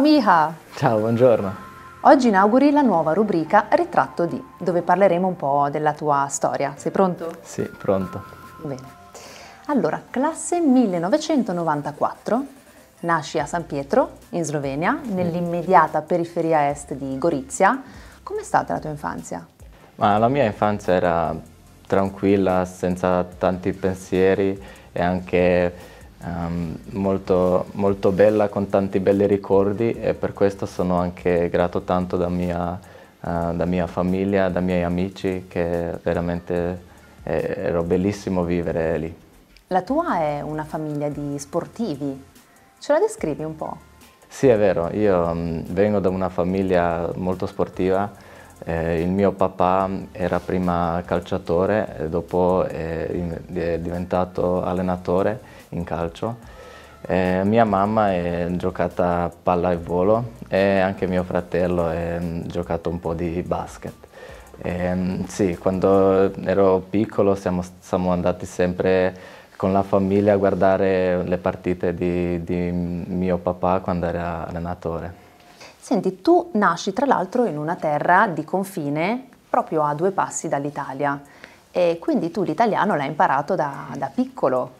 Ciao Miha! Ciao, buongiorno. Oggi inauguri la nuova rubrica Ritratto di, dove parleremo un po' della tua storia. Sei pronto? Sì, pronto. Bene. Allora, classe 1994, nasci a San Pietro, in Slovenia, nell'immediata periferia est di Gorizia. Com'è stata la tua infanzia? Ma la mia infanzia era tranquilla, senza tanti pensieri e anche um, molto, molto, bella con tanti belli ricordi e per questo sono anche grato tanto da mia, uh, da mia famiglia, da miei amici che veramente eh, era bellissimo vivere lì. La tua è una famiglia di sportivi, ce la descrivi un po'? Sì è vero, io um, vengo da una famiglia molto sportiva eh, il mio papà era prima calciatore, dopo eh, è diventato allenatore in calcio. Eh, mia mamma è giocata a palla e volo e anche mio fratello ha mm, giocato un po' di basket. Ehm, sì, quando ero piccolo siamo, siamo, andati sempre con la famiglia a guardare le partite di, di mio papà quando era allenatore. Senti, tu nasci tra l'altro in una terra di confine proprio a due passi dall'Italia e quindi tu l'italiano l'hai imparato da, da piccolo.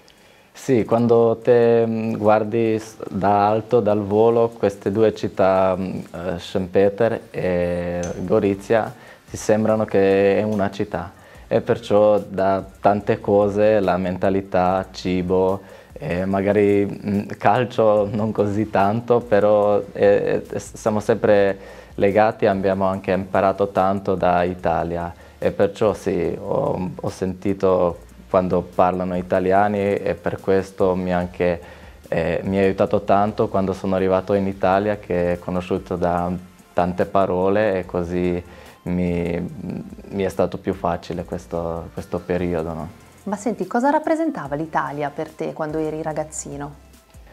Sì, quando te mm, guardi da alto, dal volo, queste due città, mm, eh, St. Peter e Gorizia, ti sembrano che è una città e perciò da tante cose, la mentalità, cibo, eh, magari mm, calcio non così tanto, però eh, eh siamo sempre legati abbiamo anche imparato tanto da Italia e perciò sì, ho, ho sentito quando parlano italiani e per questo mi, anche, eh, mi ha aiutato tanto quando sono arrivato in Italia che è conosciuto da tante parole e così mi, mi è stato più facile questo, questo periodo. No? Ma senti, cosa rappresentava l'Italia per te quando eri ragazzino?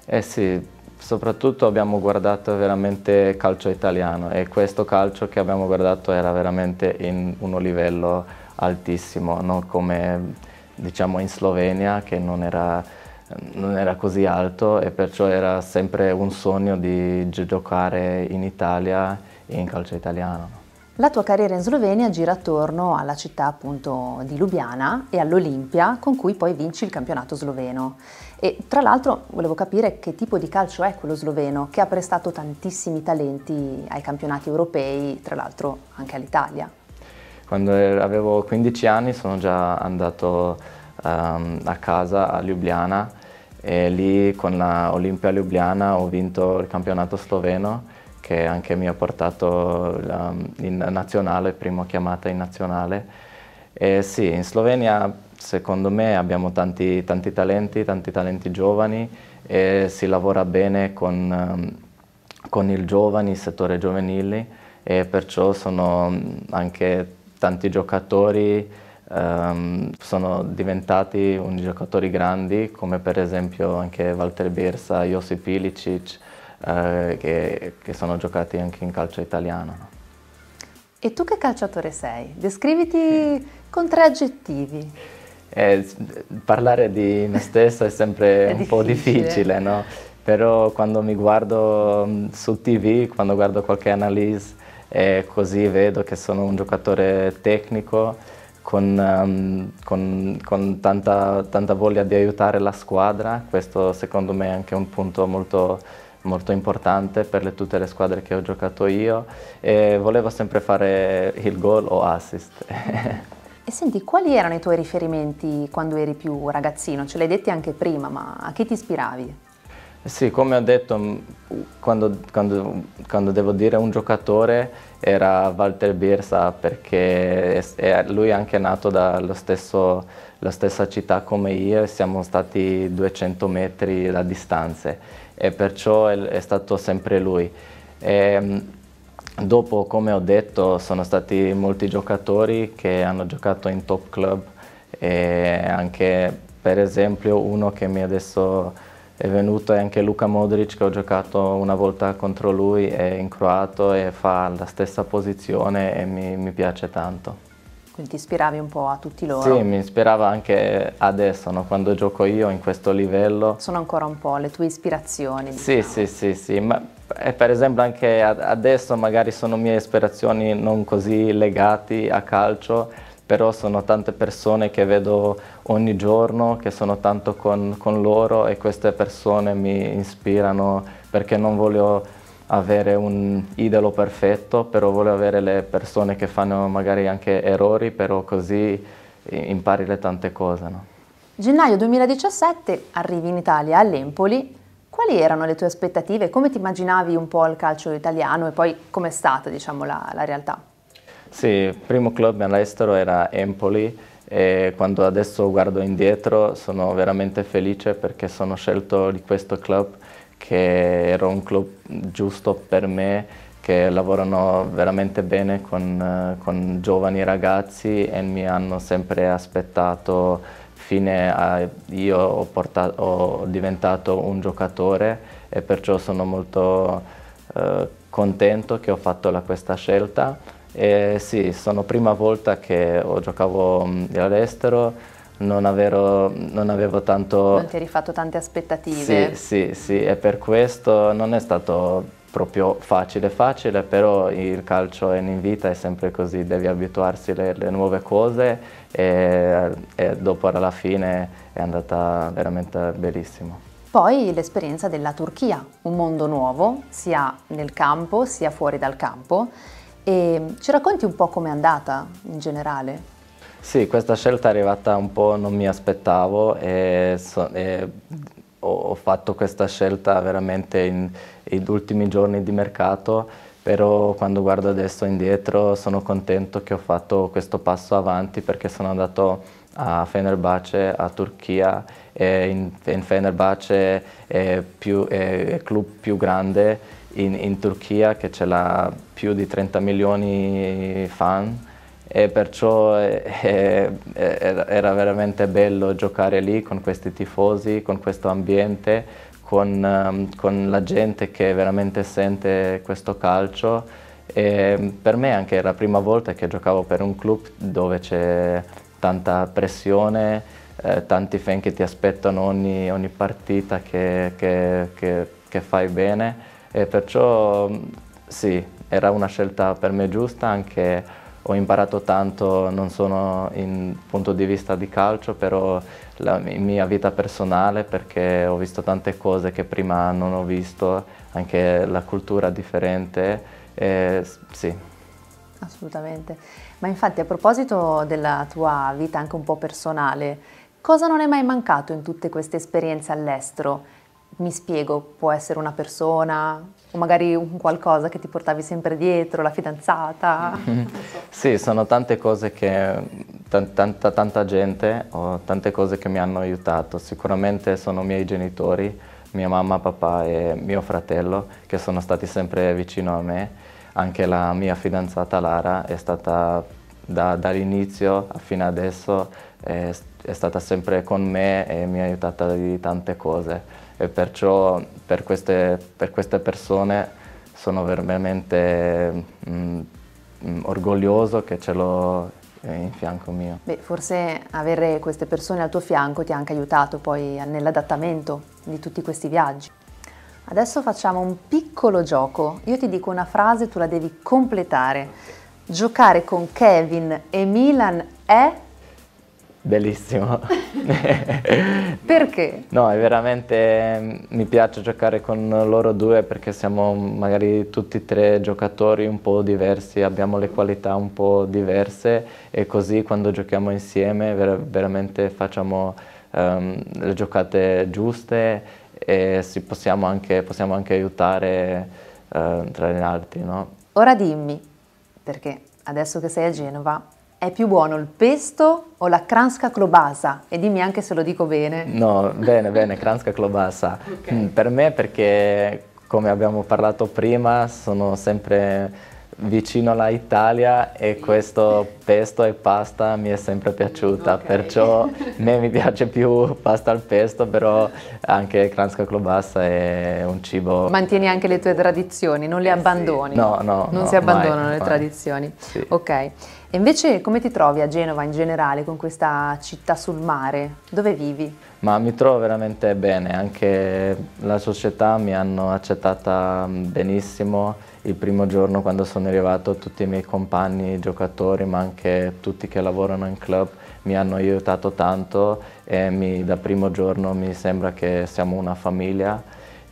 Eh sì, soprattutto abbiamo guardato veramente calcio italiano e questo calcio che abbiamo guardato era veramente in uno livello altissimo, non come diciamo in Slovenia che non era, non era così alto e perciò era sempre un sogno di giocare in Italia in calcio italiano. La tua carriera in Slovenia gira attorno alla città appunto di Lubiana e all'Olimpia con cui poi vinci il campionato sloveno. E tra l'altro volevo capire che tipo di calcio è quello sloveno che ha prestato tantissimi talenti ai campionati europei, tra l'altro anche all'Italia. Quando er-, avevo 15 anni sono già andato um, a casa a Ljubljana e lì con l'Olimpia Olimpia Ljubljana ho vinto il campionato sloveno che anche mi ha portato in nazionale, prima chiamata in nazionale. E sì, in Slovenia secondo me abbiamo tanti, tanti talenti, tanti talenti giovani e si lavora bene con, con il giovani, il settore giovanile e perciò sono anche tanti giocatori um, sono diventati un giocatori grandi come per esempio anche Walter Birsa, Josip Ilicic eh, che, che, sono giocati anche in calcio italiano. No? E tu che calciatore sei? Descriviti sì. con tre aggettivi. Eh, parlare di me stesso è sempre è un po' difficile, no? però quando mi guardo mm, su tv, quando guardo qualche analisi, eh, così vedo che sono un giocatore tecnico con, um, con, con tanta, tanta, voglia di aiutare la squadra, questo secondo me è anche un punto molto importante molto importante per le, tutte le squadre che ho giocato io e volevo sempre fare il gol o assist. E senti, quali erano i tuoi riferimenti quando eri più ragazzino? Ce l'hai detti anche prima, ma a chi ti ispiravi? Sì, come ho detto, quando, quando, quando devo dire un giocatore era Walter Birsa perché è, lui è anche nato dalla stessa città come io e siamo stati 200 metri da distanza e perciò è, è stato sempre lui. E, ehm, dopo, come ho detto, sono stati molti giocatori che hanno giocato in top club e anche per esempio uno che mi adesso è venuto è anche Luca Modric che ho giocato una volta contro lui, è in croato e fa la stessa posizione e mi, mi piace tanto. Quindi ti ispiravi un po' a tutti loro? Sì, mi ispirava anche adesso, no? quando gioco io in questo livello. Sono ancora un po' le tue ispirazioni. Diciamo. Sì, sì, sì, sì, ma eh, per esempio anche adesso magari sono mie ispirazioni non così legate a calcio, però sono tante persone che vedo ogni giorno, che sono tanto con, con loro e queste persone mi ispirano perché non voglio avere un idolo perfetto, però voglio avere le persone che fanno magari anche errori, però così impari le tante cose. No? Gennaio 2017 arrivi in Italia, all'Empoli. Quali erano le tue aspettative? Come ti immaginavi un po' il calcio italiano e poi com'è stata diciamo, la, la realtà? Sì, il primo club all'estero era Empoli e quando adesso guardo indietro sono veramente felice perché sono scelto di questo club che era un club giusto per me, che lavorano veramente bene con, eh, con giovani ragazzi e mi hanno sempre aspettato fine a, io ho, portato, ho diventato un giocatore e perciò sono molto eh, contento che ho fatto la, questa scelta. E sì, sono prima volta che giocavo all'estero, non avevo, non avevo, tanto... Non ti eri fatto tante aspettative. Sì, sì, sì, e per questo non è stato proprio facile, facile, però il calcio in vita è sempre così, devi abituarsi alle nuove cose e, e dopo alla fine è andata veramente bellissimo. Poi l'esperienza della Turchia, un mondo nuovo, sia nel campo sia fuori dal campo. E ci racconti un po' com'è andata in generale? Sì, questa scelta è arrivata un po', non mi aspettavo e, so, e ho, ho, fatto questa scelta veramente in, in ultimi giorni di mercato, però quando guardo adesso indietro sono contento che ho fatto questo passo avanti perché sono andato a Fenerbahce, a Turchia, e in, in Fenerbahce è, il club più grande in, in Turchia che ce l'ha più di 30 milioni di fan e perciò eh, eh era veramente bello giocare lì con questi tifosi, con questo ambiente, con, ehm, con la gente che veramente sente questo calcio. E per me anche era la prima volta che giocavo per un club dove c'è tanta pressione, eh, tanti fan che ti aspettano ogni, ogni partita che, che, che, che, fai bene e perciò mm, sì, era una scelta per me giusta anche ho imparato tanto, non sono in punto di vista di calcio, però la mia vita personale perché ho visto tante cose che prima non ho visto, anche la cultura differente, eh, sì. Assolutamente. Ma infatti a proposito della tua vita anche un po' personale, cosa non è mai mancato in tutte queste esperienze all'estero? Mi spiego, può essere una persona, o magari un qualcosa che ti portavi sempre dietro, la fidanzata? sì, sono tante cose che, t- tanta, tanta gente, o tante cose che mi hanno aiutato. Sicuramente sono i miei genitori, mia mamma, papà e mio fratello che sono stati sempre vicino a me. Anche la mia fidanzata Lara è stata da, dall'inizio fino adesso, è, è stata sempre con me e mi ha aiutata di tante cose e perciò per queste, per queste persone sono veramente mh, mm, mm, orgoglioso che ce l'ho eh, in fianco mio. Beh, forse avere queste persone al tuo fianco ti ha anche aiutato poi nell'adattamento di tutti questi viaggi. Adesso facciamo un piccolo gioco. Io ti dico una frase, tu la devi completare. Giocare con Kevin e Milan è Bellissimo. perché? No, è veramente mm, mi piace giocare con loro due perché siamo magari tutti e tre giocatori un po' diversi, abbiamo le qualità un po' diverse e così quando giochiamo insieme ver veramente facciamo um, le giocate giuste e possiamo anche, possiamo, anche, aiutare uh, tra gli altri. No? Ora dimmi, perché adesso che sei a Genova è più buono il pesto o la Kranska Klobasa? E dimmi anche se lo dico bene. No, bene, bene, Kranska Klobasa. Okay. Mm, per me perché, come abbiamo parlato prima, sono sempre vicino alla Italia e questo pesto e pasta mi è sempre piaciuta, okay. perciò a me mi piace più pasta al pesto, però anche Kranska Klobassa è un cibo... Mantieni anche le tue tradizioni, non le eh abbandoni? Sì. No, no. Non no, si abbandonano mai, le mai. tradizioni? Sì. Ok. E invece come ti trovi a Genova in generale con questa città sul mare? Dove vivi? Ma mi trovo veramente bene, anche la società mi hanno accettata mm, benissimo il primo giorno quando sono arrivato tutti i miei compagni, i giocatori, ma anche tutti che lavorano in club mi hanno aiutato tanto e mi, da primo giorno mi sembra che siamo una famiglia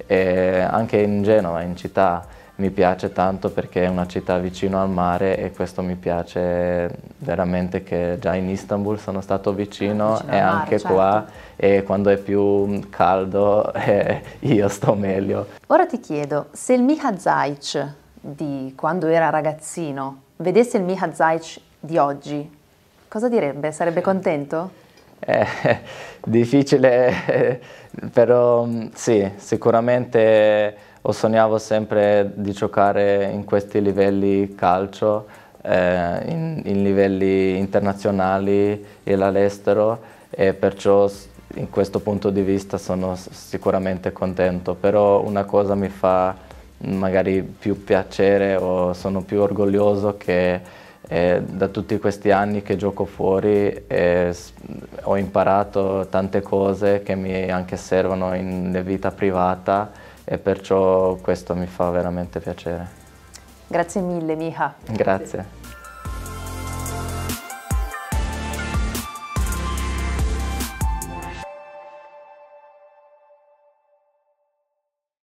e anche in Genova, in città, mi piace tanto perché è una città vicino al mare e questo mi piace veramente che già in Istanbul sono stato vicino, vicino e mare, anche certo. qua e quando è più caldo eh, io sto meglio. Ora ti chiedo, se il Miha Zajc di quando era ragazzino vedesse il Miha Zajc di oggi, cosa direbbe? Sarebbe contento? Eh, difficile, però mm, sì, sicuramente ho sognato sempre di giocare in questi livelli calcio, eh, in, in, livelli internazionali e all'estero e perciò in questo punto di vista sono sicuramente contento, però una cosa mi fa magari più piacere o sono più orgoglioso che eh, da tutti questi anni che gioco fuori eh, ho imparato tante cose che mi anche servono in vita privata e perciò questo mi fa veramente piacere. Grazie mille Miha. Grazie.